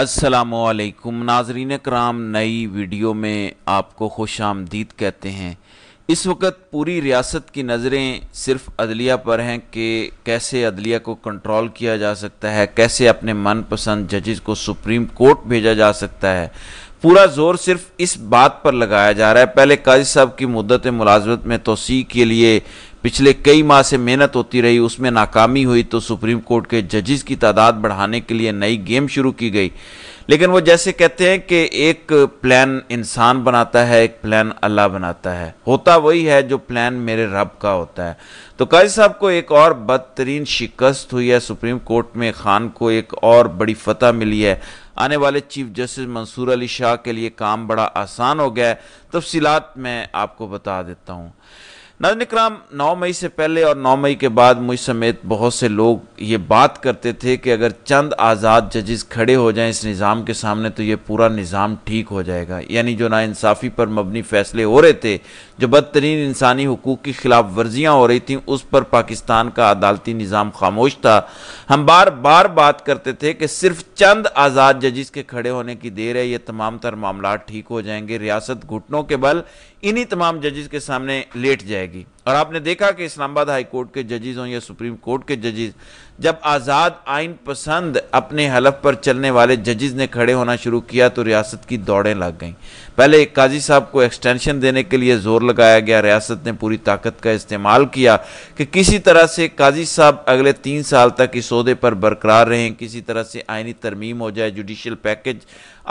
असलकुम नाजरीन कराम नई वीडियो में आपको खुश आमदीद कहते हैं इस वक्त पूरी रियासत की नज़रें सिर्फ अदलिया पर हैं कि कैसे अदलिया को कंट्रोल किया जा सकता है कैसे अपने मनपसंद जजेस को सुप्रीम कोर्ट भेजा जा सकता है पूरा जोर सिर्फ इस बात पर लगाया जा रहा है पहले काजी साहब की मुद्दत मुलाजमत में तोसी के लिए पिछले कई माह से मेहनत होती रही उसमें नाकामी हुई तो सुप्रीम कोर्ट के जजेस की तादाद बढ़ाने के लिए नई गेम शुरू की गई लेकिन वो जैसे कहते हैं कि एक प्लान इंसान बनाता है एक प्लान अल्लाह बनाता है होता वही है जो प्लान मेरे रब का होता है तो काजी साहब को एक और बदतरीन शिकस्त हुई है सुप्रीम कोर्ट में खान को एक और बड़ी फतह मिली है आने वाले चीफ जस्टिस मंसूर अली शाह के लिए काम बड़ा आसान हो गया है तफसीत मैं आपको बता देता हूँ नजन कराम नौ मई से पहले और नौ मई के बाद मुझ समेत बहुत से लोग ये बात करते थे कि अगर चंद आज़ाद जजेस खड़े हो जाएं इस निज़ाम के सामने तो ये पूरा निज़ाम ठीक हो जाएगा यानी जो नाानसाफ़ी पर मबनी फ़ैसले हो रहे थे जो बदतरीन इंसानी हकूक़ की ख़िलाफ़ वर्जियाँ हो रही थी उस पर पाकिस्तान का अदालती निज़ाम खामोश था हम बार बार बात करते थे कि सिर्फ चंद आज़ाद जजेस के खड़े होने की देर है ये तमाम तर मामला ठीक हो जाएंगे रियासत घुटनों के बल इन्हीं तमाम जजेस के सामने लेट जाएगी Segue और आपने देखा कि इस्लामाबाद हाई कोर्ट के जजेज हों या सुप्रीम कोर्ट के जजेज जब आज़ाद आइन पसंद अपने हलफ पर चलने वाले जजेज ने खड़े होना शुरू किया तो रियासत की दौड़ें लग गईं पहले काजी साहब को एक्सटेंशन देने के लिए ज़ोर लगाया गया रियासत ने पूरी ताकत का इस्तेमाल किया कि किसी तरह से काजी साहब अगले तीन साल तक इस अहदे पर बरकरार रहें किसी तरह से आइनी तरमीम हो जाए जुडिशल पैकेज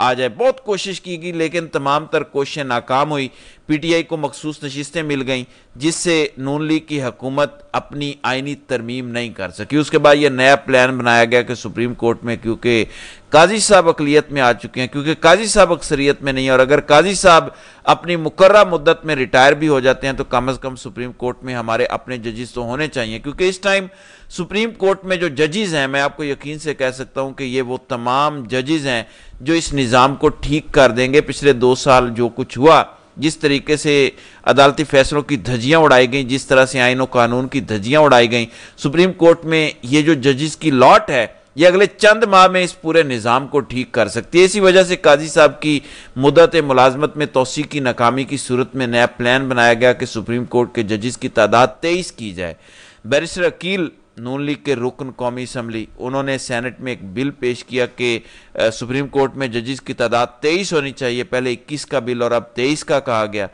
आ जाए बहुत कोशिश की गई लेकिन तमाम तर कोशिशें नाकाम हुई पी टी आई को मखसूस नशस्तें मिल गईं जिससे नून लीग की हकूमत अपनी आइनी तरमीम नहीं कर सकी उसके बाद ये नया प्लान बनाया गया कि सुप्रीम कोर्ट में क्योंकि काजी साहब अकलीत में आ चुके हैं क्योंकि काजी साहब अक्सरियत में नहीं है और अगर काजी साहब अपनी मुकर्रा मुद्दत में रिटायर भी हो जाते हैं तो कम अज़ कम सुप्रीम कोर्ट में हमारे अपने जजिस तो होने चाहिए क्योंकि इस टाइम सुप्रीम कोर्ट में जो जजेस हैं मैं आपको यकीन से कह सकता हूं कि ये वो तमाम जजेस हैं जो इस निज़ाम को ठीक कर देंगे पिछले दो साल जो कुछ हुआ जिस तरीके से अदालती फैसलों की धज्जियाँ उड़ाई गई जिस तरह से आइनों व कानून की धज्जियाँ उड़ाई गई सुप्रीम कोर्ट में ये जो जजिस की लॉट है ये अगले चंद माह में इस पूरे निज़ाम को ठीक कर सकती है इसी वजह से काजी साहब की मुदत मुलाजमत में तोसी की नाकामी की सूरत में नया प्लान बनाया गया कि सुप्रीम कोर्ट के जजिस की तादाद तेईस की जाए बैरिस्टर अकील नून लीग के रुकन कौमी असम्बली उन्होंने सैनट में एक बिल पेश किया कि सुप्रीम कोर्ट में जजिस की तादाद तेईस होनी चाहिए पहले इक्कीस का बिल और अब तेईस का कहा गया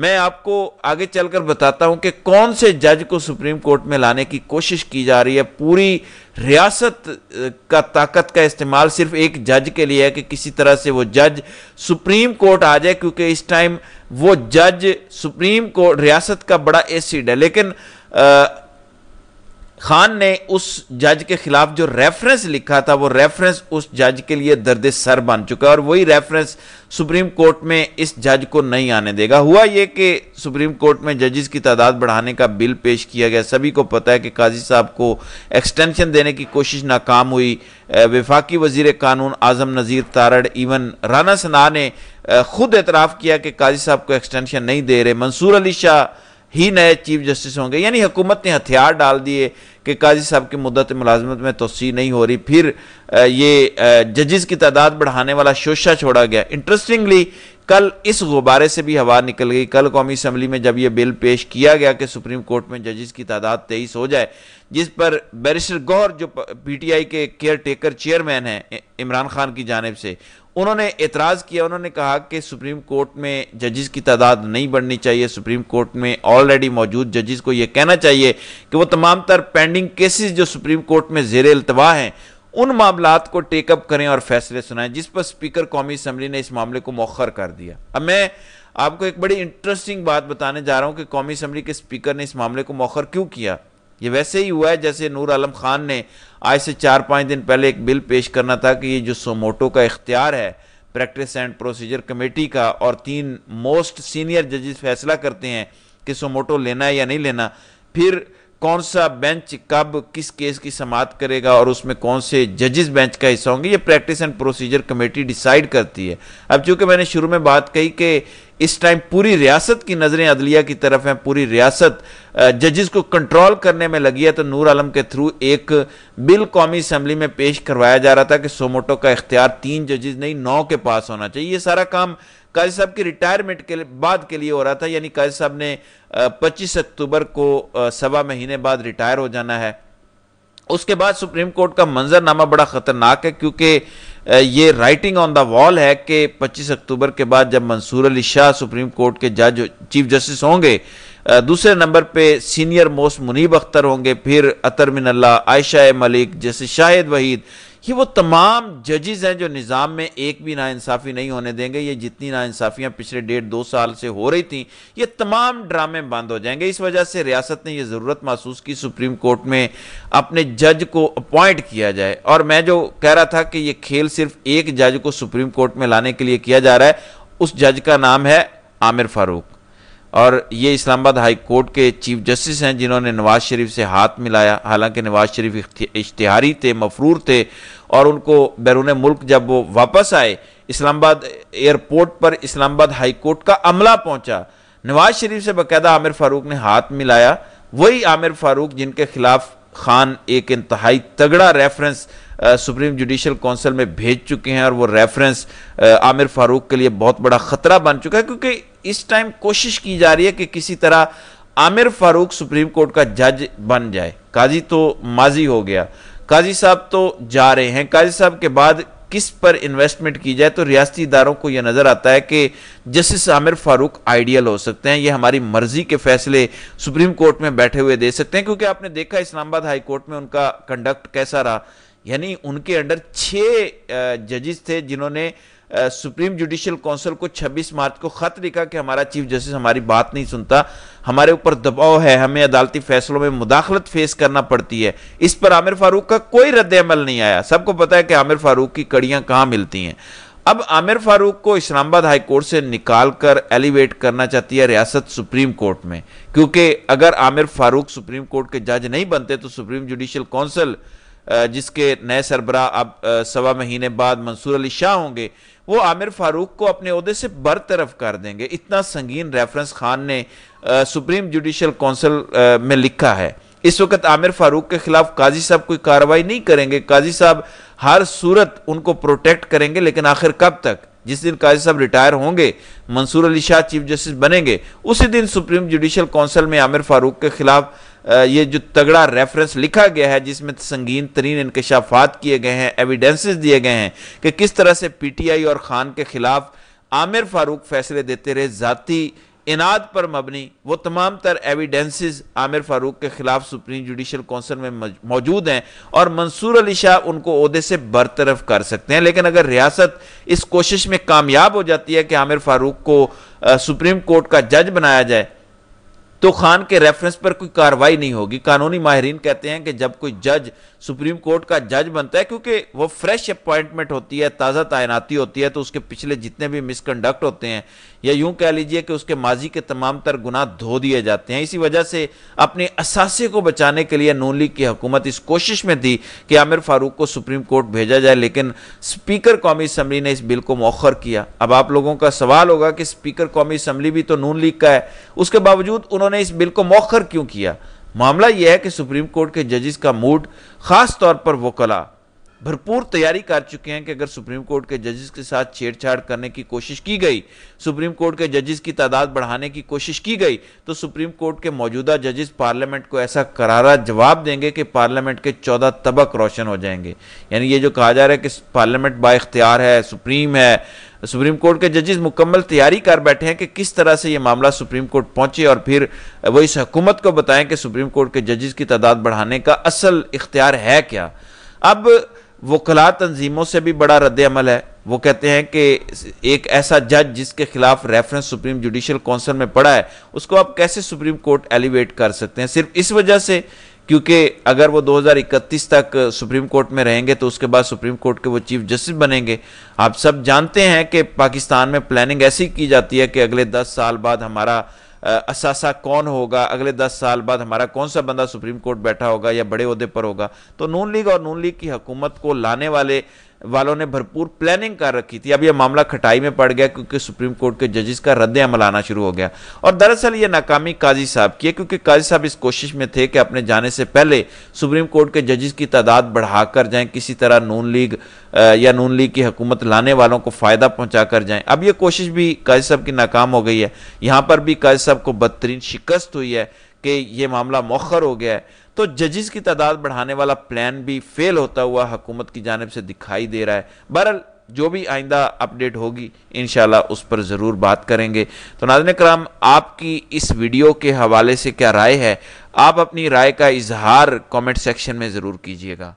मैं आपको आगे चलकर बताता हूं कि कौन से जज को सुप्रीम कोर्ट में लाने की कोशिश की जा रही है पूरी रियासत का ताकत का इस्तेमाल सिर्फ एक जज के लिए है कि किसी तरह से वो जज सुप्रीम कोर्ट आ जाए क्योंकि इस टाइम वो जज सुप्रीम कोर्ट रियासत का बड़ा एसिड है लेकिन आ, खान ने उस जज के खिलाफ जो रेफरेंस लिखा था वो रेफरेंस उस जज के लिए दर्द सर बन चुका है और वही रेफरेंस सुप्रीम कोर्ट में इस जज को नहीं आने देगा हुआ ये कि सुप्रीम कोर्ट में जजेस की तादाद बढ़ाने का बिल पेश किया गया सभी को पता है कि काजी साहब को एक्सटेंशन देने की कोशिश नाकाम हुई विफाकी वजीर कानून आजम नज़ीर तारड़ इवन राना सना ने खुद एतराफ़ किया कि काजी साहब को एक्सटेंशन नहीं दे रहे मंसूर अली शाह ही नए चीफ जस्टिस होंगे यानी हुकूमत ने हथियार डाल दिए कि काजी साहब की मुद्दत मुलाजमत में तोसी नहीं हो रही फिर ये जजेस की तादाद बढ़ाने वाला शोशा छोड़ा गया इंटरेस्टिंगली कल इस गुब्बारे से भी हवा निकल गई कल कौमी असम्बली में जब यह बिल पेश किया गया कि सुप्रीम कोर्ट में जजेस की तादाद तेईस हो जाए जिस पर बैरिस्टर गौर जो पीटीआई के केयर टेकर चेयरमैन हैं इमरान खान की जानब से उन्होंने एतराज़ किया उन्होंने कहा कि सुप्रीम कोर्ट में जजेस की तादाद नहीं बढ़नी चाहिए सुप्रीम कोर्ट में ऑलरेडी मौजूद जजेस को यह कहना चाहिए कि वो तमाम तर पेंडिंग केसेस जो सुप्रीम कोर्ट में जेर अल्तवा हैं उन मामला को टेकअप करें और फैसले सुनाएं जिस पर स्पीकर कौमी असम्बली ने इस मामले को मौखर कर दिया अब मैं आपको एक बड़ी इंटरेस्टिंग बात बताने जा रहा हूं कि कौमी असम्बली के स्पीकर ने इस मामले को मौखर क्यों किया ये वैसे ही हुआ है जैसे नूर आलम खान ने आज से चार पाँच दिन पहले एक बिल पेश करना था कि ये जो सोमोटो का इख्तियार है प्रैक्टिस एंड प्रोसीजर कमेटी का और तीन मोस्ट सीनियर जजेस फैसला करते हैं कि सोमोटो लेना है या नहीं लेना फिर कौन सा बेंच कब किस केस की समाप्त करेगा और उसमें कौन से जजेस बेंच का हिस्सा होंगे ये practice and procedure committee decide करती है अब चूंकि मैंने शुरू में बात कही कि इस टाइम पूरी रियासत की नज़रें अदलिया की तरफ हैं पूरी रियासत जजेस को कंट्रोल करने में लगी है तो नूर आलम के थ्रू एक बिल कौमी असम्बली में पेश करवाया जा रहा था कि सोमोटो का इख्तियार तीन जजेस नहीं नौ के पास होना चाहिए ये सारा काम काजी साहब की रिटायरमेंट के बाद के लिए हो रहा था यानी काजी साहब ने 25 अक्टूबर को सवा महीने बाद रिटायर हो जाना है उसके बाद सुप्रीम कोर्ट का मंजरनामा बड़ा खतरनाक है क्योंकि ये राइटिंग ऑन द वॉल है कि 25 अक्टूबर के बाद जब मंसूर अली शाह सुप्रीम कोर्ट के जज चीफ जस्टिस होंगे दूसरे नंबर पे सीनियर मोस्ट मुनीब अख्तर होंगे फिर अतर मिनल्ला आयशा मलिक जैसे शाहिद वहीद कि वो तमाम जजेज हैं जो निज़ाम में एक भी नाानसाफ़ी नहीं होने देंगे ये जितनी नाानसाफ़ियाँ पिछले डेढ़ दो साल से हो रही थी ये तमाम ड्रामे बंद हो जाएंगे इस वजह से रियासत ने यह ज़रूरत महसूस की सुप्रीम कोर्ट में अपने जज को अपॉइंट किया जाए और मैं जो कह रहा था कि ये खेल सिर्फ एक जज को सुप्रीम कोर्ट में लाने के लिए किया जा रहा है उस जज का नाम है आमिर फारूक और ये इस्लामाबाद हाई कोर्ट के चीफ जस्टिस हैं जिन्होंने नवाज शरीफ से हाथ मिलाया हालांकि नवाज शरीफ इश्तहारी थे मफरूर थे और उनको बैरून मुल्क जब वो वापस आए इस्लामाबाद एयरपोर्ट पर इस्लामाबाद हाई कोर्ट का अमला पहुंचा नवाज शरीफ से बाकायदा आमिर फारूक ने हाथ मिलाया वही आमिर फारूक जिनके खिलाफ खान एक इंतहाई तगड़ा रेफरेंस सुप्रीम जुडिशल काउंसिल में भेज चुके हैं और वो रेफरेंस आमिर फारूक के लिए बहुत बड़ा ख़तरा बन चुका है क्योंकि इस टाइम कोशिश की जा रही है कि किसी तरह आमिर फारूक सुप्रीम कोर्ट का जज बन जाए काजी तो माजी हो गया काजी साहब तो जा रहे हैं काजी साहब के बाद किस पर इन्वेस्टमेंट की जाए तो रियासती इदारों को यह नज़र आता है कि जस्टिस आमिर फारूक आइडियल हो सकते हैं ये हमारी मर्जी के फैसले सुप्रीम कोर्ट में बैठे हुए दे सकते हैं क्योंकि आपने देखा इस्लामाबाद हाई कोर्ट में उनका कंडक्ट कैसा रहा यानी उनके अंडर छः जजेस थे जिन्होंने सुप्रीम जुडिशियल काउंसिल को 26 मार्च को खत लिखा कि हमारा चीफ जस्टिस हमारी बात नहीं सुनता हमारे ऊपर दबाव है हमें अदालती फैसलों में मुदाखलत फेस करना पड़ती है इस पर आमिर फारूक का कोई रद्द अमल नहीं आया सबको पता है कि आमिर फारूक की कड़ियाँ कहाँ मिलती हैं अब आमिर फारूक को इस्लामाबाद हाई कोर्ट से निकाल कर एलिवेट करना चाहती है रियासत सुप्रीम कोर्ट में क्योंकि अगर आमिर फारूक सुप्रीम कोर्ट के जज नहीं बनते तो सुप्रीम जुडिशियल काउंसिल जिसके नए सरबरा अब सवा महीने बाद मंसूर अली शाह होंगे वो आमिर फारूक को अपने अहदे से बरतरफ कर देंगे इतना संगीन रेफरेंस खान ने सुप्रीम जुडिशल कौंसिल में लिखा है इस वक्त आमिर फारूक के खिलाफ काजी साहब कोई कार्रवाई नहीं करेंगे काजी साहब हर सूरत उनको प्रोटेक्ट करेंगे लेकिन आखिर कब तक जिस दिन काजी साहब रिटायर होंगे मंसूर अली शाह चीफ जस्टिस बनेंगे उसी दिन सुप्रीम जुडिशल काउंसिल में आमिर फारूक के खिलाफ ये जो तगड़ा रेफरेंस लिखा गया है जिसमें संगीन तरीन इंकशाफात किए गए हैं एविडेंसेस दिए गए हैं कि किस तरह से पीटीआई और खान के खिलाफ आमिर फारूक फैसले देते रहे ज़ाती इनाद पर मबनी वो तमाम तर एविडेंसेस आमिर फारूक के खिलाफ सुप्रीम जुडिशल काउंसिल में मौजूद हैं और मंसूर अली शाह उनको अहदे से बरतरफ कर सकते हैं लेकिन अगर रियासत इस कोशिश में कामयाब हो जाती है कि आमिर फारूक को आ, सुप्रीम कोर्ट का जज बनाया जाए तो खान के रेफरेंस पर कोई कार्रवाई नहीं होगी कानूनी माहरीन कहते हैं कि जब कोई जज सुप्रीम कोर्ट का जज बनता है क्योंकि वो फ्रेश अपॉइंटमेंट होती है ताज़ा तैनाती होती है तो उसके पिछले जितने भी मिसकंडक्ट होते हैं या यूं कह लीजिए कि उसके माजी के तमाम तर गुनाह धो दिए जाते हैं इसी वजह से अपने असासे को बचाने के लिए नून लीग की हुकूमत इस कोशिश में थी कि आमिर फारूक को सुप्रीम कोर्ट भेजा जाए लेकिन स्पीकर कौमी असम्बली ने इस बिल को मौखर किया अब आप लोगों का सवाल होगा कि स्पीकर कौमी असम्बली भी तो नून लीग का है उसके बावजूद उन्होंने उन्होंने इस बिल को मौखर क्यों किया मामला यह है कि सुप्रीम कोर्ट के जजिस का मूड खास तौर पर वकला भरपूर तैयारी कर चुके हैं कि अगर सुप्रीम कोर्ट के जजिस के साथ छेड़छाड़ करने की कोशिश की गई सुप्रीम कोर्ट के जजिस की तादाद बढ़ाने की कोशिश की गई तो सुप्रीम कोर्ट के मौजूदा जजिस पार्लियामेंट को ऐसा करारा जवाब देंगे कि पार्लियामेंट के चौदह तबक रोशन हो जाएंगे यानी ये जो कहा जा रहा है कि पार्लियामेंट बाख्तियार है सुप्रीम है सुप्रीम कोर्ट के जजेस मुकम्मल तैयारी कर बैठे हैं कि किस तरह से ये मामला सुप्रीम कोर्ट पहुंचे और फिर वो इस हुकूमत को बताएं कि सुप्रीम कोर्ट के जजेस की तादाद बढ़ाने का असल इख्तियार है क्या अब वकला तंजीमों से भी बड़ा रद्द अमल है वो कहते हैं कि एक ऐसा जज जिसके खिलाफ रेफरेंस सुप्रीम जुडिशल काउंसिल में पड़ा है उसको आप कैसे सुप्रीम कोर्ट एलिवेट कर सकते हैं सिर्फ इस वजह से क्योंकि अगर वो 2031 तक सुप्रीम कोर्ट में रहेंगे तो उसके बाद सुप्रीम कोर्ट के वो चीफ जस्टिस बनेंगे आप सब जानते हैं कि पाकिस्तान में प्लानिंग ऐसी की जाती है कि अगले 10 साल बाद हमारा असासा कौन होगा अगले 10 साल बाद हमारा कौन सा बंदा सुप्रीम कोर्ट बैठा होगा या बड़े अहदे पर होगा तो नून लीग और नून लीग की हुकूमत को लाने वाले वालों ने भरपूर प्लानिंग कर रखी थी अब यह मामला खटाई में पड़ गया क्योंकि सुप्रीम कोर्ट के जजेस का रद्द अमल आना शुरू हो गया और दरअसल ये नाकामी काजी साहब की है क्योंकि काजी साहब इस कोशिश में थे कि अपने जाने से पहले सुप्रीम कोर्ट के जजेस की तादाद बढ़ा कर जाएं किसी तरह नून लीग या नून लीग की हुकूमत लाने वालों को फ़ायदा पहुँचा कर जाएँ अब यह कोशिश भी काजी साहब की नाकाम हो गई है यहाँ पर भी काजी साहब को बदतरीन शिकस्त हुई है कि ये मामला मौखर हो गया है तो जजिस की तादाद बढ़ाने वाला प्लान भी फेल होता हुआ हुकूमत की जानब से दिखाई दे रहा है बहरहाल जो भी आइंदा अपडेट होगी इन उस पर ज़रूर बात करेंगे तो नाजन कराम आपकी इस वीडियो के हवाले से क्या राय है आप अपनी राय का इजहार कमेंट सेक्शन में ज़रूर कीजिएगा